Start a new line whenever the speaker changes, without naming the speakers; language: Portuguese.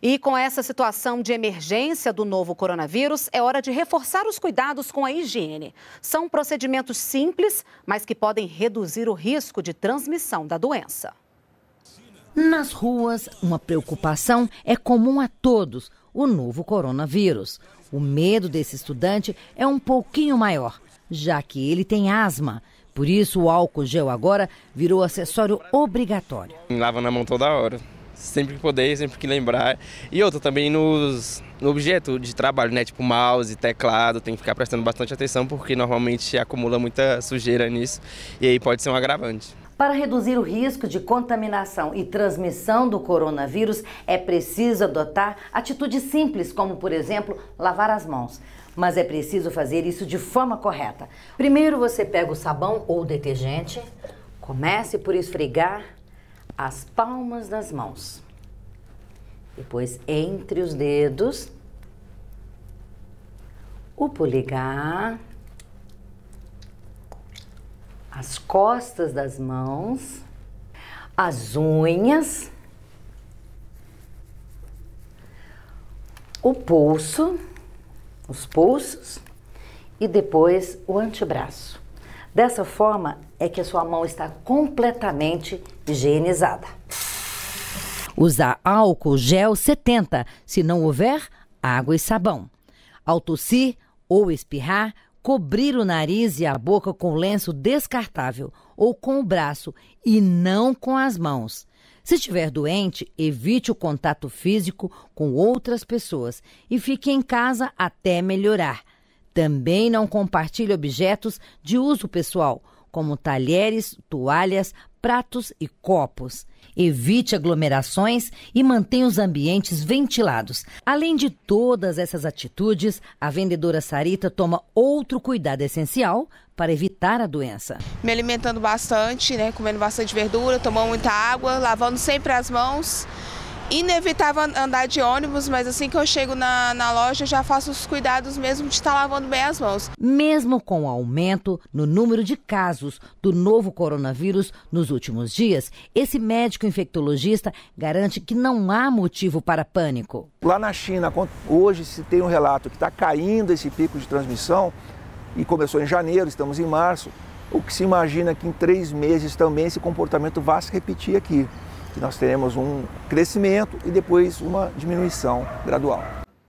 E com essa situação de emergência do novo coronavírus, é hora de reforçar os cuidados com a higiene. São procedimentos simples, mas que podem reduzir o risco de transmissão da doença. Nas ruas, uma preocupação é comum a todos: o novo coronavírus. O medo desse estudante é um pouquinho maior, já que ele tem asma. Por isso, o álcool gel agora virou acessório obrigatório.
Lava na mão toda hora sempre que puder, sempre que lembrar. E outra também nos no objeto de trabalho, né? Tipo mouse, teclado, tem que ficar prestando bastante atenção porque normalmente acumula muita sujeira nisso e aí pode ser um agravante.
Para reduzir o risco de contaminação e transmissão do coronavírus, é preciso adotar atitudes simples, como, por exemplo, lavar as mãos. Mas é preciso fazer isso de forma correta. Primeiro você pega o sabão ou detergente, comece por esfregar as palmas das mãos. Depois, entre os dedos, o polegar, as costas das mãos, as unhas, o pulso, os pulsos e depois o antebraço. Dessa forma, é que a sua mão está completamente higienizada. Usar álcool gel 70, se não houver água e sabão. Ao tossir ou espirrar, cobrir o nariz e a boca com lenço descartável ou com o braço e não com as mãos. Se estiver doente, evite o contato físico com outras pessoas e fique em casa até melhorar. Também não compartilhe objetos de uso pessoal como talheres, toalhas, pratos e copos. Evite aglomerações e mantenha os ambientes ventilados. Além de todas essas atitudes, a vendedora Sarita toma outro cuidado essencial para evitar a doença.
Me alimentando bastante, né, comendo bastante verdura, tomando muita água, lavando sempre as mãos inevitável andar de ônibus, mas assim que eu chego na, na loja já faço os cuidados mesmo de estar tá lavando bem as mãos. Mesmo com o aumento no número de casos do novo coronavírus
nos últimos dias, esse médico infectologista garante que não há motivo para
pânico. Lá na China, hoje se tem um relato que está caindo esse pico de transmissão e começou em janeiro, estamos em março. O que se imagina é que em três meses também esse comportamento vá se repetir aqui que nós teremos um crescimento e depois uma diminuição gradual.